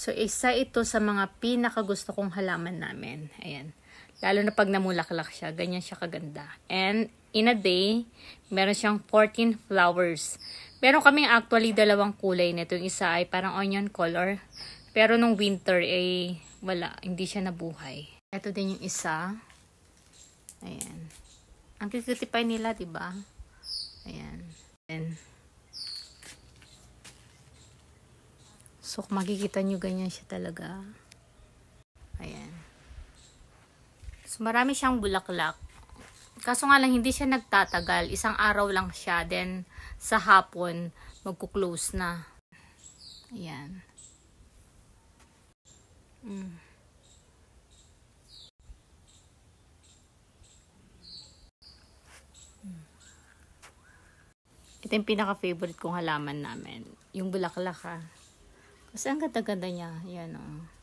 So, isa ito sa mga pinakagusto kong halaman namin. Ayan. Lalo na pag namulaklak siya, ganyan siya kaganda. And in a day, meron siyang 14 flowers. Meron kaming actually dalawang kulay nito. Yung isa ay parang onion color. Pero nung winter ay eh, wala, hindi siya nabuhay. Ito din yung isa. Ayan. Ang kikitipay nila, 'di ba? Ayan. And So, kung makikita nyo, ganyan siya talaga. Ayan. So, marami siyang bulaklak. Kaso nga lang, hindi siya nagtatagal. Isang araw lang siya. Then, sa hapon, magkuklose na. Ayan. Mm. Ito yung pinaka-favorite kong halaman namin. Yung bulaklak ha. Kasi ang ganda-ganda niya. Yan o. Oh.